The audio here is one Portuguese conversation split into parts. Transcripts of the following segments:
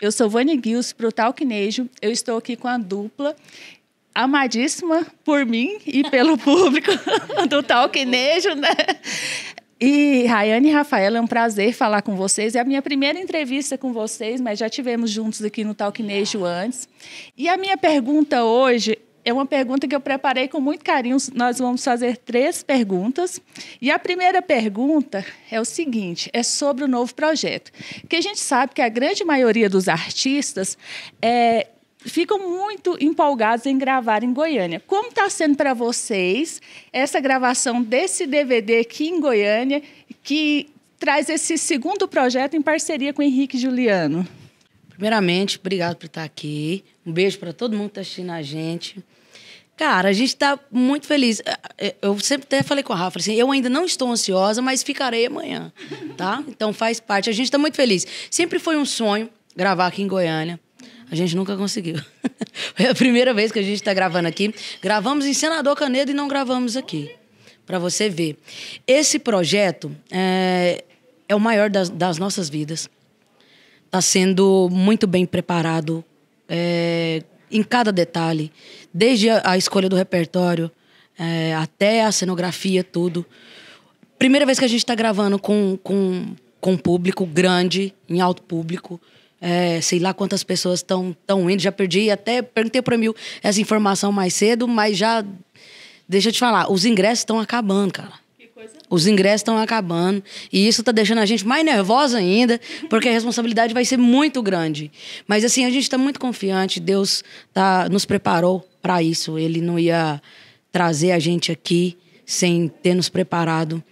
Eu sou Vânia Gils, para o Talquinejo. Eu estou aqui com a dupla amadíssima por mim e pelo público do Talquinejo, né? E Rayane e Rafaela, é um prazer falar com vocês. É a minha primeira entrevista com vocês, mas já tivemos juntos aqui no Talquinejo antes. E a minha pergunta hoje é uma pergunta que eu preparei com muito carinho. Nós vamos fazer três perguntas. E a primeira pergunta é o seguinte: é sobre o novo projeto. Que a gente sabe que a grande maioria dos artistas é, ficam muito empolgados em gravar em Goiânia. Como está sendo para vocês essa gravação desse DVD aqui em Goiânia, que traz esse segundo projeto em parceria com o Henrique Juliano? Primeiramente, obrigado por estar aqui. Um beijo para todo mundo que está assistindo a gente. Cara, a gente está muito feliz. É, é, eu sempre até falei com a Rafa, assim, eu ainda não estou ansiosa, mas ficarei amanhã, tá? Então faz parte. A gente está muito feliz. Sempre foi um sonho gravar aqui em Goiânia. A gente nunca conseguiu. é a primeira vez que a gente está gravando aqui. Gravamos em Senador Canedo e não gravamos aqui, para você ver. Esse projeto é, é o maior das, das nossas vidas. Está sendo muito bem preparado. É, em cada detalhe, desde a, a escolha do repertório é, até a cenografia, tudo. Primeira vez que a gente está gravando com, com, com público grande, em alto público. É, sei lá quantas pessoas estão tão indo, já perdi, até perguntei para mil essa informação mais cedo, mas já. Deixa eu te falar, os ingressos estão acabando, cara. Os ingressos estão acabando e isso está deixando a gente mais nervosa ainda, porque a responsabilidade vai ser muito grande. Mas assim, a gente está muito confiante, Deus tá, nos preparou para isso. Ele não ia trazer a gente aqui sem ter nos preparado.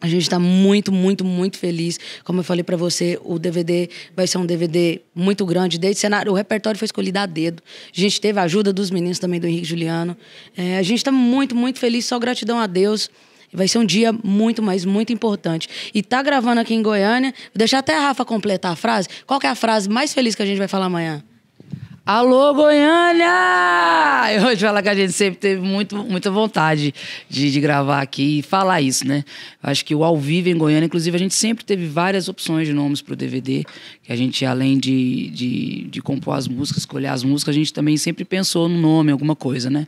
A gente está muito, muito, muito feliz. Como eu falei para você, o DVD vai ser um DVD muito grande. Desde o cenário, o repertório foi escolhido a dedo. A gente teve a ajuda dos meninos também do Henrique Juliano. É, a gente está muito, muito feliz. Só gratidão a Deus. Vai ser um dia muito, mas muito importante. E tá gravando aqui em Goiânia, vou deixar até a Rafa completar a frase. Qual é a frase mais feliz que a gente vai falar amanhã? Alô, Goiânia! Eu vou te falar que a gente sempre teve muito, muita vontade de, de gravar aqui e falar isso, né? Acho que o ao vivo em Goiânia, inclusive, a gente sempre teve várias opções de nomes para o DVD, que a gente, além de, de, de, compor as músicas, escolher as músicas, a gente também sempre pensou no nome, alguma coisa, né?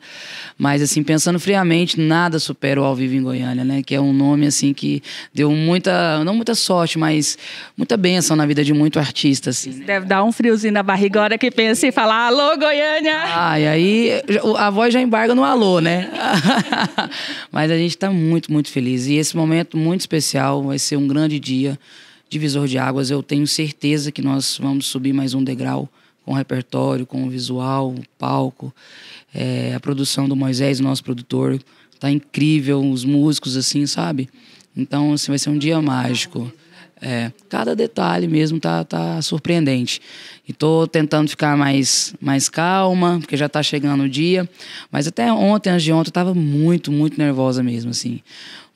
Mas, assim, pensando friamente, nada supera o ao vivo em Goiânia, né? Que é um nome, assim, que deu muita, não muita sorte, mas muita benção na vida de muito artista, assim. Né? Deve dar um friozinho na barriga agora que pensa e fala lá, alô, Goiânia! Ah, e aí a voz já embarga no alô, né? Mas a gente está muito, muito feliz. E esse momento muito especial vai ser um grande dia, divisor de águas. Eu tenho certeza que nós vamos subir mais um degrau com o repertório, com o visual, o palco, é, a produção do Moisés, nosso produtor, tá incrível, os músicos assim, sabe? Então, assim, vai ser um dia mágico. É, cada detalhe mesmo tá, tá surpreendente. E tô tentando ficar mais, mais calma, porque já tá chegando o dia. Mas até ontem, antes de ontem, eu tava muito, muito nervosa mesmo, assim.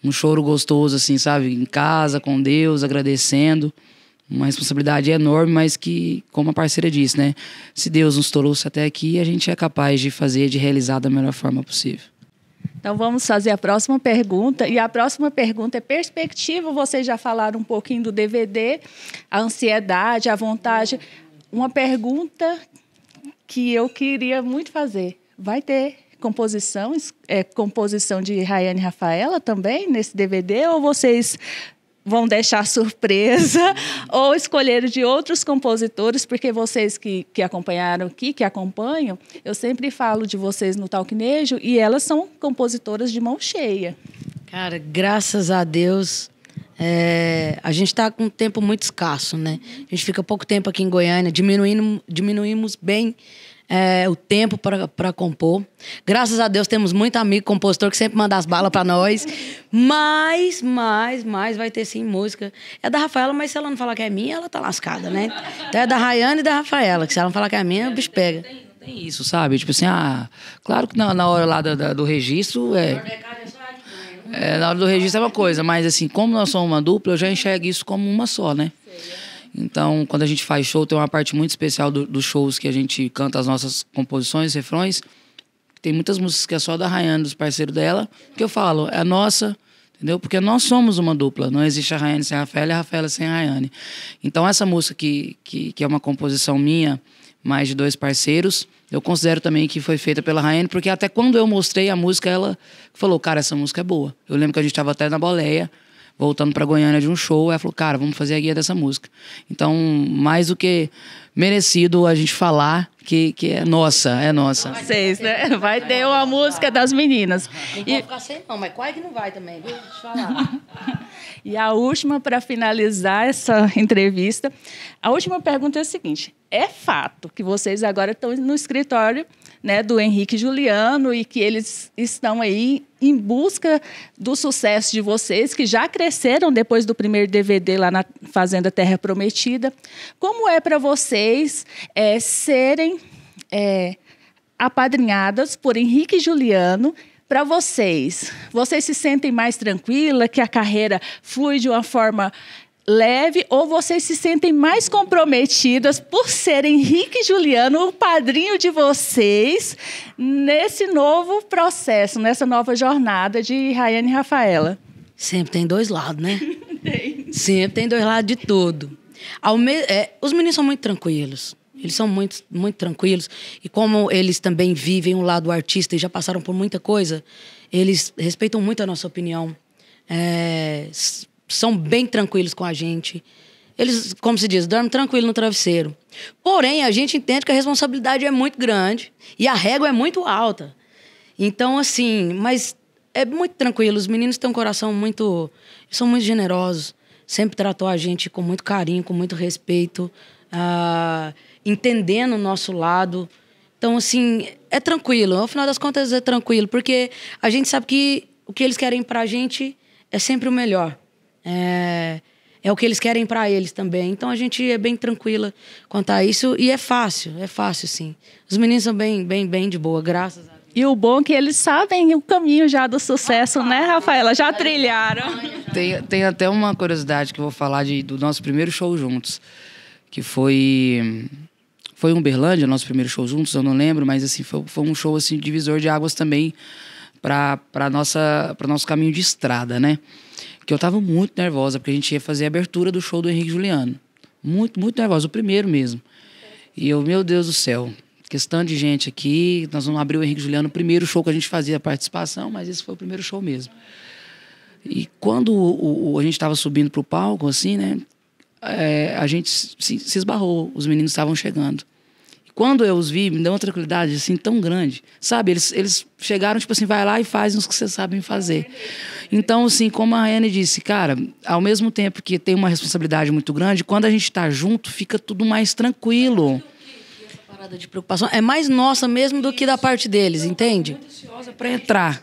Um choro gostoso, assim, sabe? Em casa, com Deus, agradecendo. Uma responsabilidade enorme, mas que, como a parceira disse, né? Se Deus nos trouxe até aqui, a gente é capaz de fazer, de realizar da melhor forma possível. Então vamos fazer a próxima pergunta. E a próxima pergunta é perspectiva. Vocês já falaram um pouquinho do DVD, a ansiedade, a vontade. Uma pergunta que eu queria muito fazer. Vai ter composição, é, composição de Rayane Rafaela também nesse DVD ou vocês vão deixar surpresa uhum. ou escolher de outros compositores, porque vocês que, que acompanharam aqui, que acompanham, eu sempre falo de vocês no Talquinejo e elas são compositoras de mão cheia. Cara, graças a Deus, é, a gente está com um tempo muito escasso, né? A gente fica pouco tempo aqui em Goiânia, diminuindo, diminuímos bem é, o tempo para compor. Graças a Deus temos muito amigo compositor que sempre manda as balas para nós. Mas, mais, mais vai ter sim música. É da Rafaela, mas se ela não falar que é minha, ela tá lascada, né? Então é da Rayane e da Rafaela, que se ela não falar que é minha, o bicho pega. Tem, tem isso, sabe? Tipo assim, ah, claro que na, na hora lá da, da, do registro é. É, na hora do registro é uma coisa, mas assim, como nós somos uma dupla, eu já enxergo isso como uma só, né? Sei, é. Então, quando a gente faz show, tem uma parte muito especial dos do shows que a gente canta as nossas composições, refrões. Tem muitas músicas que é só da Rayane, dos parceiros dela, que eu falo, é nossa, entendeu? Porque nós somos uma dupla. Não existe a Rayane sem a Rafaela e a Rafaela sem a Rayane. Então, essa música que, que, que é uma composição minha, mais de dois parceiros, eu considero também que foi feita pela Rayane, porque até quando eu mostrei a música, ela falou, cara, essa música é boa. Eu lembro que a gente estava até na boleia, voltando para Goiânia de um show, ela falou, cara, vamos fazer a guia dessa música. Então, mais do que merecido a gente falar que, que é nossa, é nossa. Vocês, né? Vai ter uma música das meninas. Não e... ficar sem não, mas quase que não vai também, viu? Deixa eu falar. e a última, para finalizar essa entrevista, a última pergunta é a seguinte, é fato que vocês agora estão no escritório né, do Henrique Juliano e que eles estão aí em busca do sucesso de vocês, que já cresceram depois do primeiro DVD lá na Fazenda Terra Prometida. Como é para vocês é, serem é, apadrinhadas por Henrique Juliano para vocês? Vocês se sentem mais tranquila, que a carreira flui de uma forma leve ou vocês se sentem mais comprometidas por serem Henrique e Juliano o padrinho de vocês nesse novo processo, nessa nova jornada de Rayane e Rafaela? Sempre tem dois lados, né? tem. Sempre tem dois lados de tudo. É, os meninos são muito tranquilos. Eles são muito, muito tranquilos. E como eles também vivem o lado artista e já passaram por muita coisa, eles respeitam muito a nossa opinião. É, são bem tranquilos com a gente. Eles, como se diz, dormem tranquilo no travesseiro. Porém, a gente entende que a responsabilidade é muito grande e a régua é muito alta. Então, assim, mas é muito tranquilo. Os meninos têm um coração muito. são muito generosos. Sempre tratou a gente com muito carinho, com muito respeito, uh, entendendo o nosso lado. Então, assim, é tranquilo. Ao final das contas, é tranquilo, porque a gente sabe que o que eles querem pra gente é sempre o melhor. É, é o que eles querem para eles também. Então a gente é bem tranquila quanto a isso e é fácil, é fácil sim. Os meninos são bem, bem, bem de boa, graças a Deus. E o bom é que eles sabem o caminho já do sucesso, ah, né, Rafaela? Já trilharam. Tem, tem até uma curiosidade que eu vou falar de, do nosso primeiro show juntos, que foi foi em Uberlândia, nosso primeiro show juntos, eu não lembro, mas assim foi, foi um show assim divisor de águas também para o nosso caminho de estrada, né? Que eu tava muito nervosa, porque a gente ia fazer a abertura do show do Henrique Juliano. Muito, muito nervosa, o primeiro mesmo. E eu, meu Deus do céu, questão de gente aqui, nós vamos abrir o Henrique Juliano, o primeiro show que a gente fazia a participação, mas esse foi o primeiro show mesmo. E quando o, o a gente estava subindo para o palco, assim, né? É, a gente se, se esbarrou, os meninos estavam chegando. Quando eu os vi, me deu uma tranquilidade assim tão grande. Sabe, eles, eles chegaram, tipo assim, vai lá e faz os que vocês sabem fazer. Então, assim, como a Anne disse, cara, ao mesmo tempo que tem uma responsabilidade muito grande, quando a gente está junto, fica tudo mais tranquilo parada de preocupação é mais nossa mesmo do que da parte deles, entende? Ansiosa para entrar.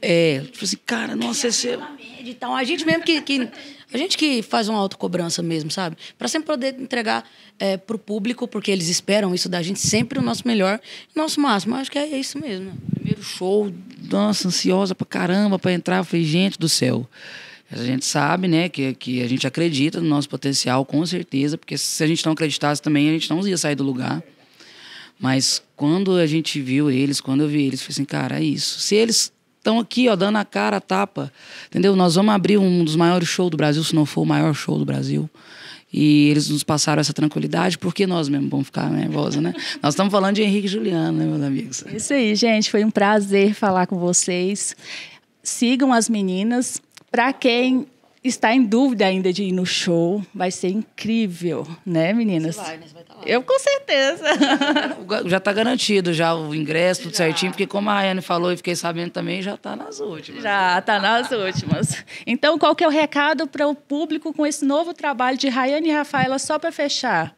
É, tipo assim, cara, nossa, esse... então a gente mesmo que, que a gente que faz uma autocobrança mesmo, sabe? Para sempre poder entregar é, para o público, porque eles esperam isso da gente, sempre o nosso melhor, o nosso máximo. Acho que é isso mesmo. Né? Primeiro show, nossa, ansiosa para caramba para entrar. Eu falei, gente do céu. A gente sabe, né, que, que a gente acredita no nosso potencial, com certeza, porque se a gente não acreditasse também, a gente não ia sair do lugar. Mas quando a gente viu eles, quando eu vi eles, eu falei assim, cara, é isso. Se eles estão aqui, ó, dando a cara a tapa. Entendeu? Nós vamos abrir um dos maiores shows do Brasil, se não for o maior show do Brasil. E eles nos passaram essa tranquilidade, porque nós mesmo vamos ficar nervosos, né? nós estamos falando de Henrique e Juliano, né, meus amigos? Isso aí, gente. Foi um prazer falar com vocês. Sigam as meninas. Para quem está em dúvida ainda de ir no show, vai ser incrível, né, meninas? Você vai, vai tá estar lá. Eu com certeza. Já está garantido já o ingresso, tudo já. certinho, porque como a Ayane falou e fiquei sabendo também, já está nas últimas. Já está nas últimas. Então, qual que é o recado para o público com esse novo trabalho de Rayane e Rafaela, só para fechar?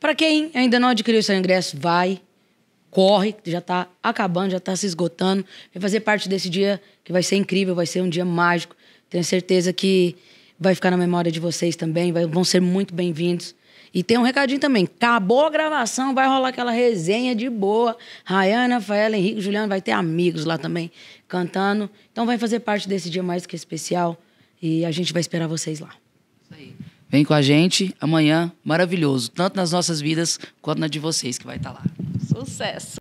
Para quem ainda não adquiriu seu ingresso, vai, corre, já está acabando, já está se esgotando. Vai fazer parte desse dia que vai ser incrível, vai ser um dia mágico. Tenho certeza que vai ficar na memória de vocês também, vai, vão ser muito bem-vindos. E tem um recadinho também. Acabou a gravação, vai rolar aquela resenha de boa. Rayana, Rafaela, Henrique, Juliano, vai ter amigos lá também cantando. Então vai fazer parte desse dia mais que especial e a gente vai esperar vocês lá. Isso aí. Vem com a gente amanhã, maravilhoso, tanto nas nossas vidas quanto na de vocês que vai estar tá lá. Sucesso.